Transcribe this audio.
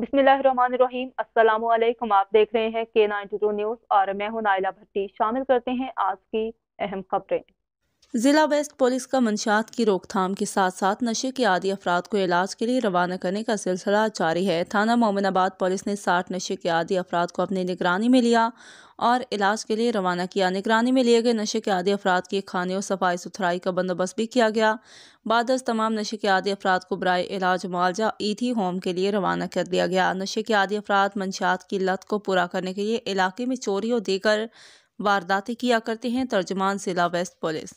बिस्मिल्लाहिर्रहमानिर्रहीम अस्सलाम वालेकुम आप देख रहे हैं के नाइन्टी न्यूज़ और मैं हूं नाइला भट्टी शामिल करते हैं आज की अहम खबरें ज़िला वेस्ट पुलिस का मंशात की रोकथाम के साथ साथ नशे के आदि अफराद को इलाज के लिए रवाना करने का सिलसिला जारी है थाना मोमिनाबाद पुलिस ने साठ नशे के आदि अफराद को अपनी निगरानी में लिया और इलाज के लिए रवाना किया निगरानी में लिए गए नशे के आदि अफराद के खाने और सफाई सुथराई का बंदोबस्त भी किया गया बाद तमाम नशे के आदि अफराद को बरए इलाज मुआवजा ईथी होम के लिए रवाना कर दिया गया नशे के आदि अफराद मंशात की लत को पूरा करने के लिए इलाके में चोरी और देकर वारदातें किया करते हैं तर्जमान जिला वेस्ट पुलिस